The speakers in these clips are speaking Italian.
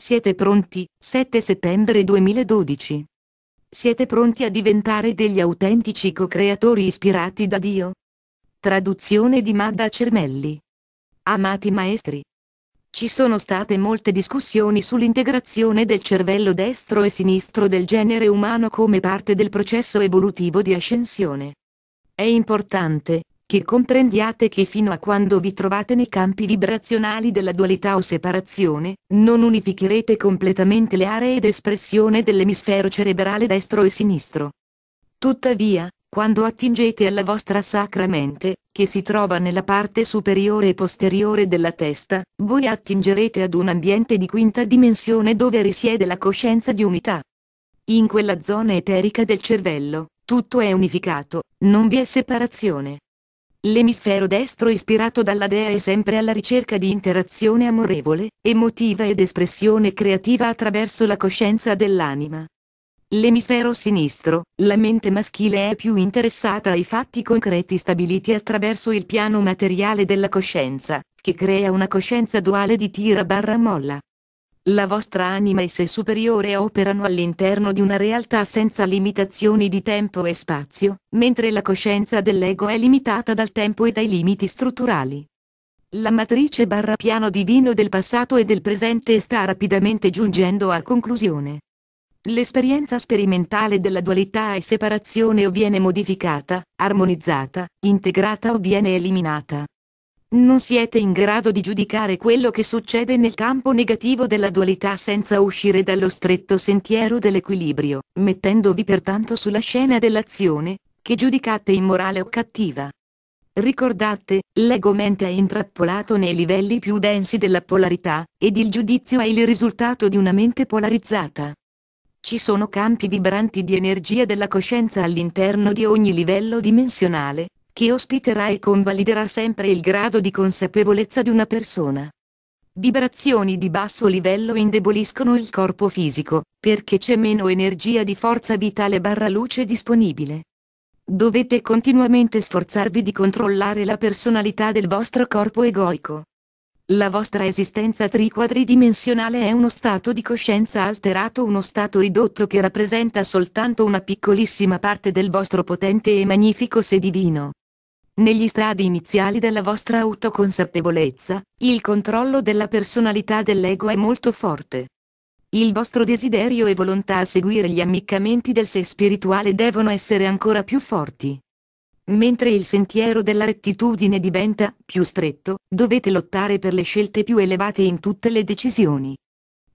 Siete pronti? 7 settembre 2012. Siete pronti a diventare degli autentici co-creatori ispirati da Dio? Traduzione di Madda Cermelli. Amati maestri. Ci sono state molte discussioni sull'integrazione del cervello destro e sinistro del genere umano come parte del processo evolutivo di ascensione. È importante, che comprendiate che fino a quando vi trovate nei campi vibrazionali della dualità o separazione, non unificherete completamente le aree ed espressione dell'emisfero cerebrale destro e sinistro. Tuttavia, quando attingete alla vostra sacra mente, che si trova nella parte superiore e posteriore della testa, voi attingerete ad un ambiente di quinta dimensione dove risiede la coscienza di unità. In quella zona eterica del cervello, tutto è unificato, non vi è separazione. L'emisfero destro ispirato dalla dea è sempre alla ricerca di interazione amorevole, emotiva ed espressione creativa attraverso la coscienza dell'anima. L'emisfero sinistro, la mente maschile è più interessata ai fatti concreti stabiliti attraverso il piano materiale della coscienza, che crea una coscienza duale di tira barra molla. La vostra anima e sé superiore operano all'interno di una realtà senza limitazioni di tempo e spazio, mentre la coscienza dell'ego è limitata dal tempo e dai limiti strutturali. La matrice barra piano divino del passato e del presente sta rapidamente giungendo a conclusione. L'esperienza sperimentale della dualità e separazione o viene modificata, armonizzata, integrata o viene eliminata. Non siete in grado di giudicare quello che succede nel campo negativo della dualità senza uscire dallo stretto sentiero dell'equilibrio, mettendovi pertanto sulla scena dell'azione, che giudicate immorale o cattiva. Ricordate, l'ego mente è intrappolato nei livelli più densi della polarità, ed il giudizio è il risultato di una mente polarizzata. Ci sono campi vibranti di energia della coscienza all'interno di ogni livello dimensionale, che ospiterà e convaliderà sempre il grado di consapevolezza di una persona. Vibrazioni di basso livello indeboliscono il corpo fisico, perché c'è meno energia di forza vitale barra luce disponibile. Dovete continuamente sforzarvi di controllare la personalità del vostro corpo egoico. La vostra esistenza triquadridimensionale è uno stato di coscienza alterato, uno stato ridotto che rappresenta soltanto una piccolissima parte del vostro potente e magnifico sé divino negli stradi iniziali della vostra autoconsapevolezza, il controllo della personalità dell'ego è molto forte. Il vostro desiderio e volontà a seguire gli ammiccamenti del sé spirituale devono essere ancora più forti. Mentre il sentiero della rettitudine diventa più stretto, dovete lottare per le scelte più elevate in tutte le decisioni.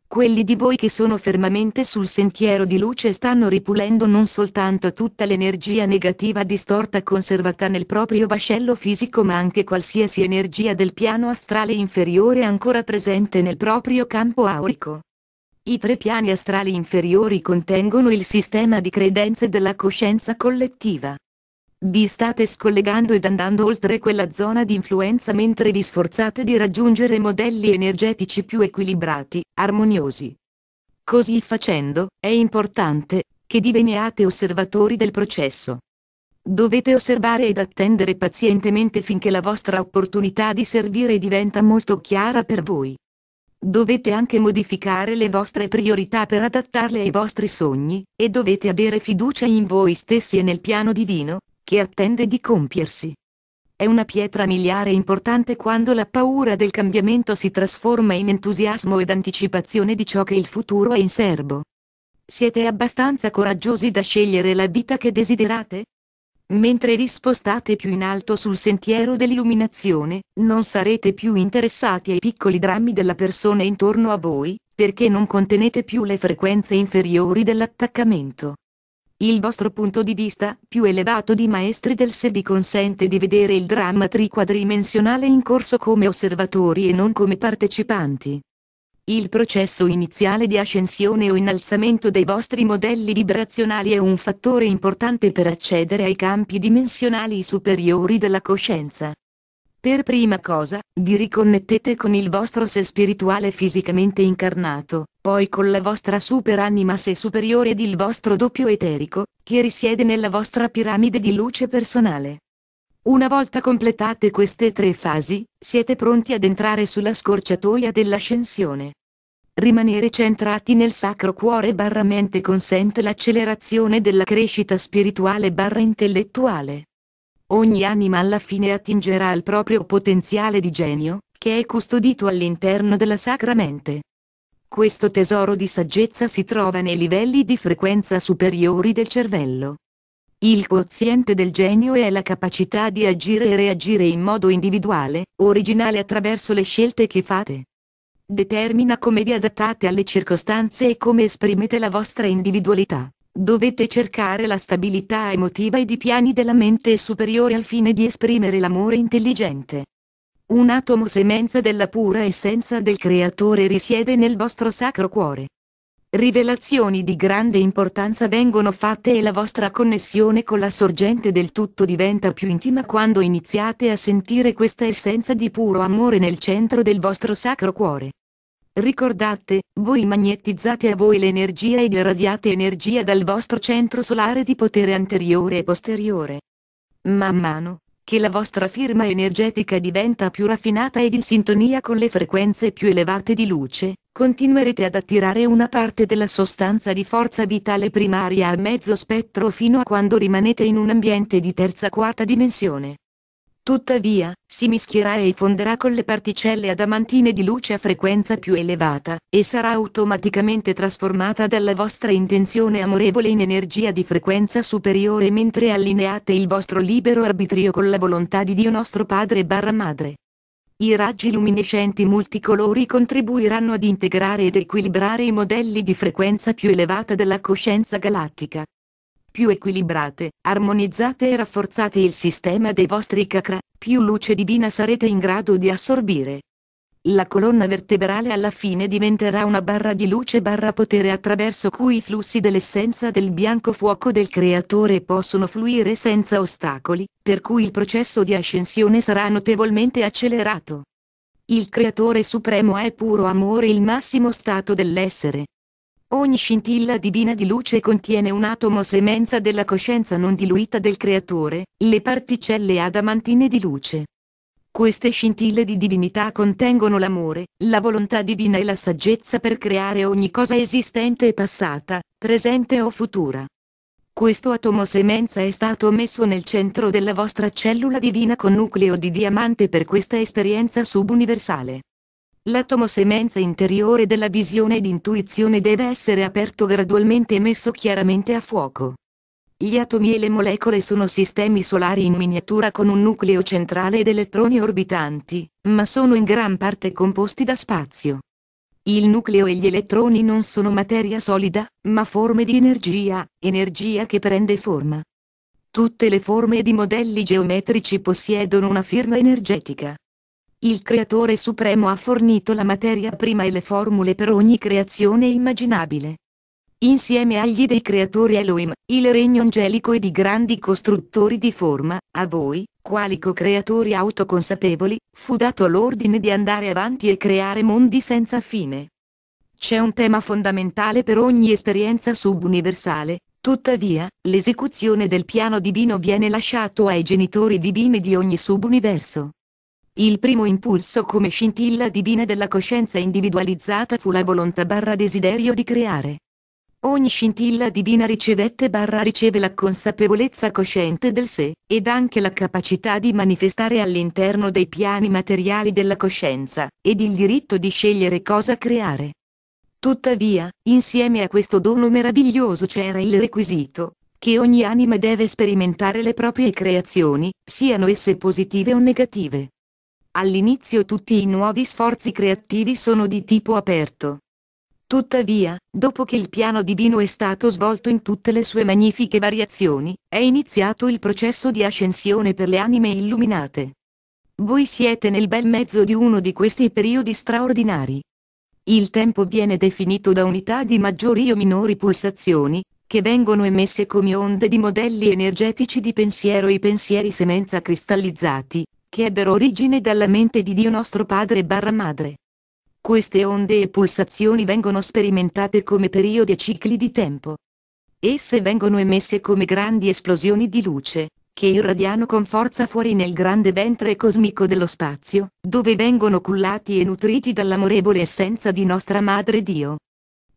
Quelli di voi che sono fermamente sul sentiero di luce stanno ripulendo non soltanto tutta l'energia negativa distorta conservata nel proprio vascello fisico ma anche qualsiasi energia del piano astrale inferiore ancora presente nel proprio campo aurico. I tre piani astrali inferiori contengono il sistema di credenze della coscienza collettiva. Vi state scollegando ed andando oltre quella zona di influenza mentre vi sforzate di raggiungere modelli energetici più equilibrati, armoniosi. Così facendo, è importante che diveniate osservatori del processo. Dovete osservare ed attendere pazientemente finché la vostra opportunità di servire diventa molto chiara per voi. Dovete anche modificare le vostre priorità per adattarle ai vostri sogni, e dovete avere fiducia in voi stessi e nel piano divino, che attende di compiersi. È una pietra miliare importante quando la paura del cambiamento si trasforma in entusiasmo ed anticipazione di ciò che il futuro è in serbo. Siete abbastanza coraggiosi da scegliere la vita che desiderate? Mentre vi spostate più in alto sul sentiero dell'illuminazione, non sarete più interessati ai piccoli drammi della persona intorno a voi, perché non contenete più le frequenze inferiori dell'attaccamento. Il vostro punto di vista, più elevato di maestri del se vi consente di vedere il dramma triquadrimensionale in corso come osservatori e non come partecipanti. Il processo iniziale di ascensione o innalzamento dei vostri modelli vibrazionali è un fattore importante per accedere ai campi dimensionali superiori della coscienza. Per prima cosa, vi riconnettete con il vostro sé spirituale fisicamente incarnato, poi con la vostra superanima sé superiore ed il vostro doppio eterico, che risiede nella vostra piramide di luce personale. Una volta completate queste tre fasi, siete pronti ad entrare sulla scorciatoia dell'ascensione. Rimanere centrati nel sacro cuore barra mente consente l'accelerazione della crescita spirituale barra intellettuale. Ogni anima alla fine attingerà al proprio potenziale di genio, che è custodito all'interno della sacra mente. Questo tesoro di saggezza si trova nei livelli di frequenza superiori del cervello. Il quoziente del genio è la capacità di agire e reagire in modo individuale, originale attraverso le scelte che fate. Determina come vi adattate alle circostanze e come esprimete la vostra individualità. Dovete cercare la stabilità emotiva ed i piani della mente superiore al fine di esprimere l'amore intelligente. Un atomo semenza della pura essenza del Creatore risiede nel vostro sacro cuore. Rivelazioni di grande importanza vengono fatte e la vostra connessione con la sorgente del tutto diventa più intima quando iniziate a sentire questa essenza di puro amore nel centro del vostro sacro cuore. Ricordate, voi magnetizzate a voi l'energia ed irradiate energia dal vostro centro solare di potere anteriore e posteriore. Man mano, che la vostra firma energetica diventa più raffinata ed in sintonia con le frequenze più elevate di luce, continuerete ad attirare una parte della sostanza di forza vitale primaria a mezzo spettro fino a quando rimanete in un ambiente di terza quarta dimensione. Tuttavia, si mischierà e fonderà con le particelle adamantine di luce a frequenza più elevata, e sarà automaticamente trasformata dalla vostra intenzione amorevole in energia di frequenza superiore mentre allineate il vostro libero arbitrio con la volontà di Dio nostro Padre barra Madre. I raggi luminescenti multicolori contribuiranno ad integrare ed equilibrare i modelli di frequenza più elevata della coscienza galattica, più equilibrate, armonizzate e rafforzate il sistema dei vostri chakra, più luce divina sarete in grado di assorbire. La colonna vertebrale alla fine diventerà una barra di luce barra potere attraverso cui i flussi dell'essenza del bianco fuoco del creatore possono fluire senza ostacoli, per cui il processo di ascensione sarà notevolmente accelerato. Il creatore supremo è puro amore il massimo stato dell'essere, Ogni scintilla divina di luce contiene un atomo semenza della coscienza non diluita del Creatore, le particelle adamantine di luce. Queste scintille di divinità contengono l'amore, la volontà divina e la saggezza per creare ogni cosa esistente e passata, presente o futura. Questo atomo semenza è stato messo nel centro della vostra cellula divina con nucleo di diamante per questa esperienza subuniversale. L'atomo semenza interiore della visione ed intuizione deve essere aperto gradualmente e messo chiaramente a fuoco. Gli atomi e le molecole sono sistemi solari in miniatura con un nucleo centrale ed elettroni orbitanti, ma sono in gran parte composti da spazio. Il nucleo e gli elettroni non sono materia solida, ma forme di energia, energia che prende forma. Tutte le forme ed i modelli geometrici possiedono una firma energetica il Creatore Supremo ha fornito la materia prima e le formule per ogni creazione immaginabile. Insieme agli dei creatori Elohim, il regno angelico e di grandi costruttori di forma, a voi, quali co-creatori autoconsapevoli, fu dato l'ordine di andare avanti e creare mondi senza fine. C'è un tema fondamentale per ogni esperienza subuniversale, tuttavia, l'esecuzione del piano divino viene lasciato ai genitori divini di ogni subuniverso. Il primo impulso come scintilla divina della coscienza individualizzata fu la volontà barra desiderio di creare. Ogni scintilla divina ricevette barra riceve la consapevolezza cosciente del sé, ed anche la capacità di manifestare all'interno dei piani materiali della coscienza, ed il diritto di scegliere cosa creare. Tuttavia, insieme a questo dono meraviglioso c'era il requisito, che ogni anima deve sperimentare le proprie creazioni, siano esse positive o negative. All'inizio tutti i nuovi sforzi creativi sono di tipo aperto. Tuttavia, dopo che il piano divino è stato svolto in tutte le sue magnifiche variazioni, è iniziato il processo di ascensione per le anime illuminate. Voi siete nel bel mezzo di uno di questi periodi straordinari. Il tempo viene definito da unità di maggiori o minori pulsazioni, che vengono emesse come onde di modelli energetici di pensiero e pensieri semenza cristallizzati, che ebbero origine dalla mente di Dio nostro Padre barra Madre. Queste onde e pulsazioni vengono sperimentate come periodi e cicli di tempo. Esse vengono emesse come grandi esplosioni di luce, che irradiano con forza fuori nel grande ventre cosmico dello spazio, dove vengono cullati e nutriti dall'amorevole essenza di nostra Madre Dio.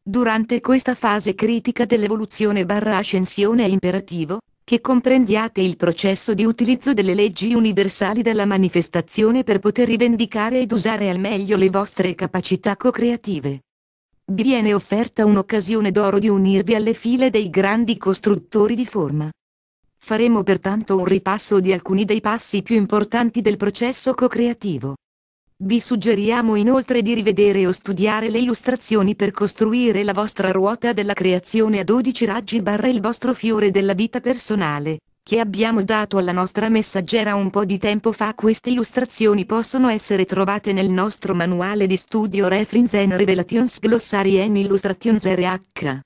Durante questa fase critica dell'evoluzione barra ascensione è imperativo, che comprendiate il processo di utilizzo delle leggi universali della manifestazione per poter rivendicare ed usare al meglio le vostre capacità co-creative. Vi viene offerta un'occasione d'oro di unirvi alle file dei grandi costruttori di forma. Faremo pertanto un ripasso di alcuni dei passi più importanti del processo co-creativo. Vi suggeriamo inoltre di rivedere o studiare le illustrazioni per costruire la vostra ruota della creazione a 12 raggi barra il vostro fiore della vita personale, che abbiamo dato alla nostra messaggera un po' di tempo fa. Queste illustrazioni possono essere trovate nel nostro manuale di studio Reference and Revelations Glossary and Illustrations RH.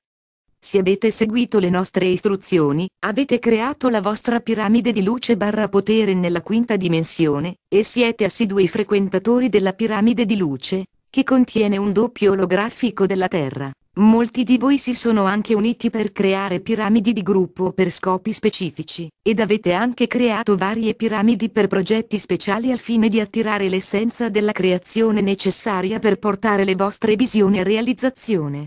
Se avete seguito le nostre istruzioni, avete creato la vostra piramide di luce barra potere nella quinta dimensione, e siete assidui frequentatori della piramide di luce, che contiene un doppio olografico della Terra. Molti di voi si sono anche uniti per creare piramidi di gruppo per scopi specifici, ed avete anche creato varie piramidi per progetti speciali al fine di attirare l'essenza della creazione necessaria per portare le vostre visioni a realizzazione.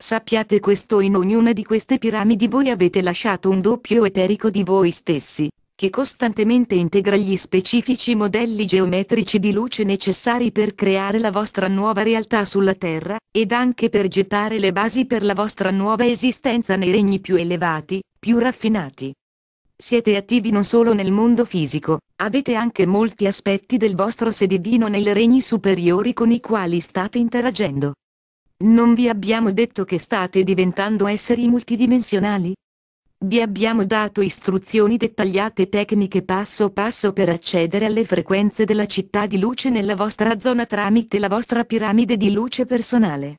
Sappiate questo in ognuna di queste piramidi voi avete lasciato un doppio eterico di voi stessi, che costantemente integra gli specifici modelli geometrici di luce necessari per creare la vostra nuova realtà sulla Terra, ed anche per gettare le basi per la vostra nuova esistenza nei regni più elevati, più raffinati. Siete attivi non solo nel mondo fisico, avete anche molti aspetti del vostro sé divino nei regni superiori con i quali state interagendo. Non vi abbiamo detto che state diventando esseri multidimensionali? Vi abbiamo dato istruzioni dettagliate tecniche passo passo per accedere alle frequenze della città di luce nella vostra zona tramite la vostra piramide di luce personale.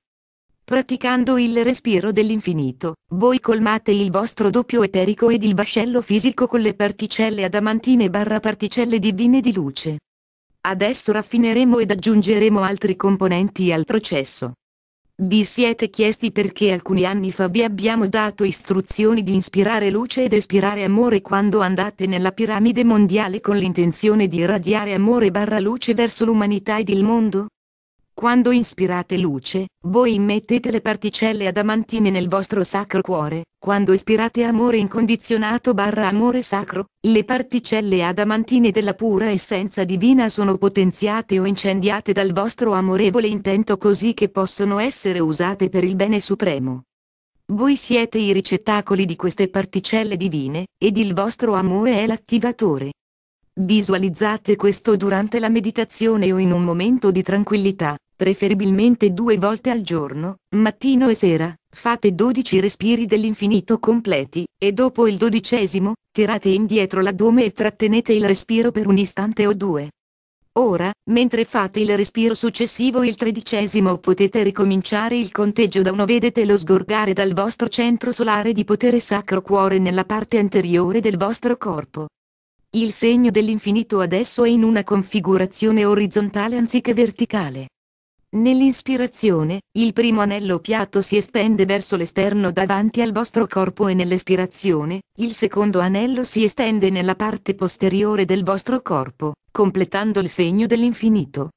Praticando il respiro dell'infinito, voi colmate il vostro doppio eterico ed il vascello fisico con le particelle adamantine barra particelle divine di luce. Adesso raffineremo ed aggiungeremo altri componenti al processo. Vi siete chiesti perché alcuni anni fa vi abbiamo dato istruzioni di ispirare luce ed espirare amore quando andate nella piramide mondiale con l'intenzione di irradiare amore barra luce verso l'umanità ed il mondo? Quando ispirate luce, voi immettete le particelle adamantine nel vostro sacro cuore, quando ispirate amore incondizionato barra amore sacro, le particelle adamantine della pura essenza divina sono potenziate o incendiate dal vostro amorevole intento così che possono essere usate per il bene supremo. Voi siete i ricettacoli di queste particelle divine, ed il vostro amore è l'attivatore. Visualizzate questo durante la meditazione o in un momento di tranquillità, preferibilmente due volte al giorno, mattino e sera, fate 12 respiri dell'infinito completi, e dopo il dodicesimo, tirate indietro l'addome e trattenete il respiro per un istante o due. Ora, mentre fate il respiro successivo il tredicesimo potete ricominciare il conteggio da uno vedete lo sgorgare dal vostro centro solare di potere sacro cuore nella parte anteriore del vostro corpo. Il segno dell'infinito adesso è in una configurazione orizzontale anziché verticale. Nell'inspirazione, il primo anello piatto si estende verso l'esterno davanti al vostro corpo e nell'espirazione, il secondo anello si estende nella parte posteriore del vostro corpo, completando il segno dell'infinito.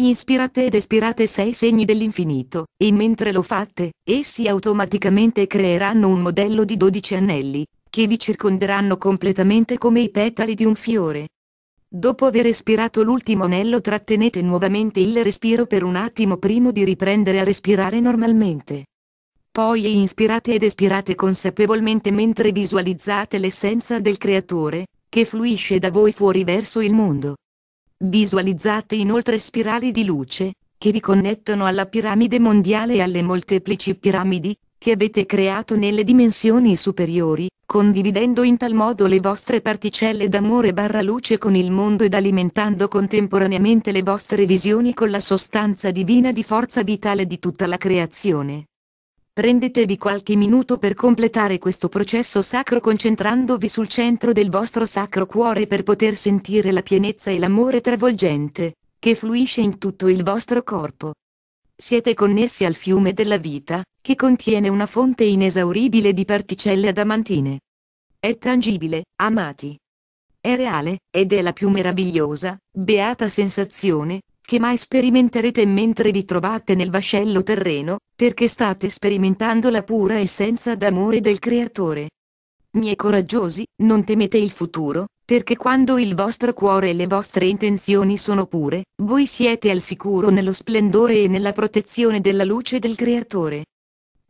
Inspirate ed espirate sei segni dell'infinito, e mentre lo fate, essi automaticamente creeranno un modello di 12 anelli, che vi circonderanno completamente come i petali di un fiore, Dopo aver espirato l'ultimo anello trattenete nuovamente il respiro per un attimo prima di riprendere a respirare normalmente. Poi inspirate ed espirate consapevolmente mentre visualizzate l'essenza del Creatore, che fluisce da voi fuori verso il mondo. Visualizzate inoltre spirali di luce, che vi connettono alla piramide mondiale e alle molteplici piramidi, che avete creato nelle dimensioni superiori, condividendo in tal modo le vostre particelle d'amore barra luce con il mondo ed alimentando contemporaneamente le vostre visioni con la sostanza divina di forza vitale di tutta la creazione. Prendetevi qualche minuto per completare questo processo sacro concentrandovi sul centro del vostro sacro cuore per poter sentire la pienezza e l'amore travolgente, che fluisce in tutto il vostro corpo. Siete connessi al fiume della vita, che contiene una fonte inesauribile di particelle adamantine. È tangibile, amati. È reale, ed è la più meravigliosa, beata sensazione, che mai sperimenterete mentre vi trovate nel vascello terreno, perché state sperimentando la pura essenza d'amore del Creatore. Miei coraggiosi, non temete il futuro, perché quando il vostro cuore e le vostre intenzioni sono pure, voi siete al sicuro nello splendore e nella protezione della luce del Creatore.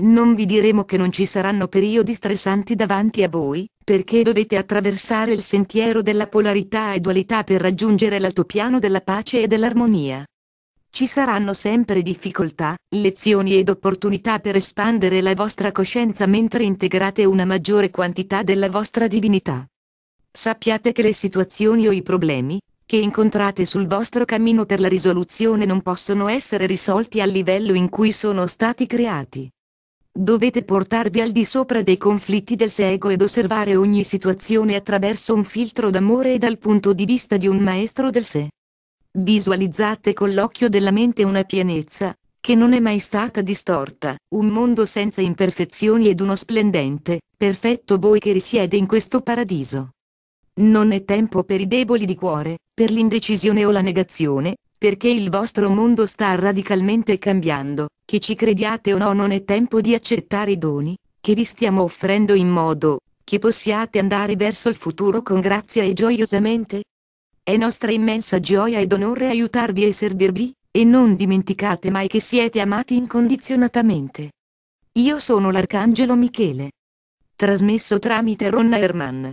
Non vi diremo che non ci saranno periodi stressanti davanti a voi, perché dovete attraversare il sentiero della polarità e dualità per raggiungere l'altopiano della pace e dell'armonia. Ci saranno sempre difficoltà, lezioni ed opportunità per espandere la vostra coscienza mentre integrate una maggiore quantità della vostra divinità. Sappiate che le situazioni o i problemi, che incontrate sul vostro cammino per la risoluzione non possono essere risolti al livello in cui sono stati creati. Dovete portarvi al di sopra dei conflitti del ego ed osservare ogni situazione attraverso un filtro d'amore e dal punto di vista di un maestro del sé. Visualizzate con l'occhio della mente una pienezza, che non è mai stata distorta, un mondo senza imperfezioni ed uno splendente, perfetto voi che risiede in questo paradiso. Non è tempo per i deboli di cuore, per l'indecisione o la negazione, perché il vostro mondo sta radicalmente cambiando, che ci crediate o no non è tempo di accettare i doni, che vi stiamo offrendo in modo, che possiate andare verso il futuro con grazia e gioiosamente? È nostra immensa gioia ed onore aiutarvi e servirvi, e non dimenticate mai che siete amati incondizionatamente. Io sono l'Arcangelo Michele. Trasmesso tramite Ronna Herman.